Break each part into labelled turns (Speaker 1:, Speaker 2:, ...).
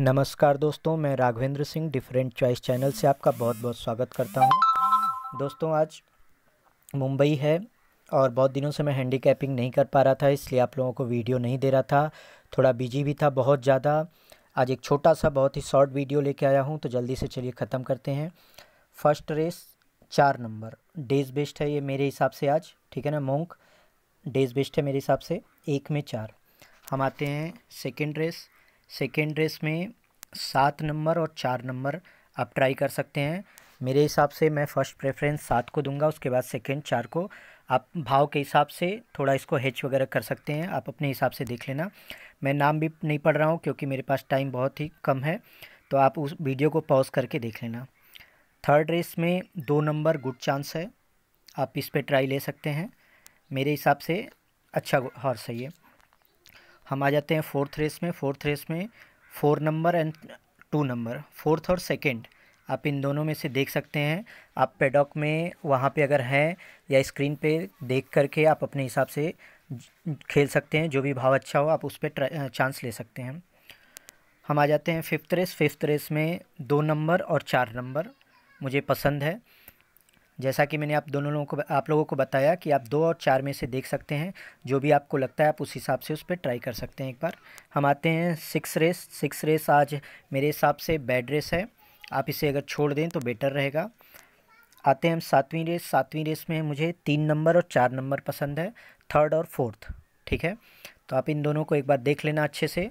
Speaker 1: नमस्कार दोस्तों मैं Raghvendra Singh different choice channel से आपका बहुत बहुत स्वागत करता हूं दोस्तों आज मुंबई है और बहुत दिनों से मैं हैंडी नहीं कर पा रहा था इसलिए आप लोगों को वीडियो नहीं दे रहा था थोड़ा बिजी भी था बहुत ज़्यादा आज एक छोटा सा बहुत ही शॉर्ट वीडियो लेके आया हूँ तो जल्दी से चलिए ख़त्म करते हैं फर्स्ट रेस चार नंबर डेज बेस्ट है ये मेरे हिसाब से आज ठीक है ना मोंक डेज बेस्ट है मेरे हिसाब से एक में चार हम आते हैं सेकेंड रेस सेकेंड रेस में सात नंबर और चार नंबर आप ट्राई कर सकते हैं मेरे हिसाब से मैं फ़र्स्ट प्रेफरेंस सात को दूंगा उसके बाद सेकेंड चार को आप भाव के हिसाब से थोड़ा इसको हेच वगैरह कर सकते हैं आप अपने हिसाब से देख लेना मैं नाम भी नहीं पढ़ रहा हूँ क्योंकि मेरे पास टाइम बहुत ही कम है तो आप उस वीडियो को पॉज करके देख लेना थर्ड रेस में दो नंबर गुड चांस है आप इस पर ट्राई ले सकते हैं मेरे हिसाब से अच्छा हॉर्स है ये हम आ जाते हैं फोर्थ रेस में फोर्थ रेस में four number and two number fourth और सेकेंड आप इन दोनों में से देख सकते हैं आप पेडॉक में वहाँ पे अगर हैं या स्क्रीन पे देख करके आप अपने हिसाब से खेल सकते हैं जो भी भाव अच्छा हो आप उस पर चांस ले सकते हैं हम आ जाते हैं फिफ्थ रेस फिफ्थ रेस में दो नंबर और चार नंबर मुझे पसंद है जैसा कि मैंने आप दोनों लोगों को आप लोगों को बताया कि आप दो और चार में से देख सकते हैं जो भी आपको लगता है आप उस हिसाब से उस पर ट्राई कर सकते हैं एक बार हम आते हैं सिक्स रेस सिक्स रेस आज मेरे हिसाब से बैड रेस है आप इसे अगर छोड़ दें तो बेटर रहेगा आते हैं हम सातवीं रेस सातवीं रेस में मुझे तीन नंबर और चार नंबर पसंद है थर्ड और फोर्थ ठीक है तो आप इन दोनों को एक बार देख लेना अच्छे से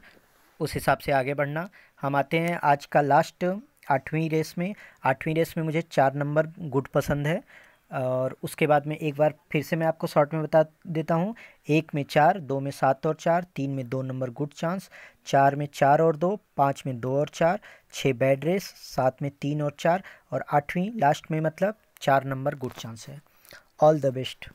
Speaker 1: उस हिसाब से आगे बढ़ना हम आते हैं आज का लास्ट आठवीं रेस में आठवीं रेस में मुझे चार नंबर गुड पसंद है और उसके बाद में एक बार फिर से मैं आपको शॉर्ट में बता देता हूँ एक में चार दो में सात और चार तीन में दो नंबर गुड चांस चार में चार और दो पाँच में दो और चार छः बैड रेस सात में तीन और चार और आठवीं लास्ट में मतलब चार नंबर गुड चांस है ऑल द बेस्ट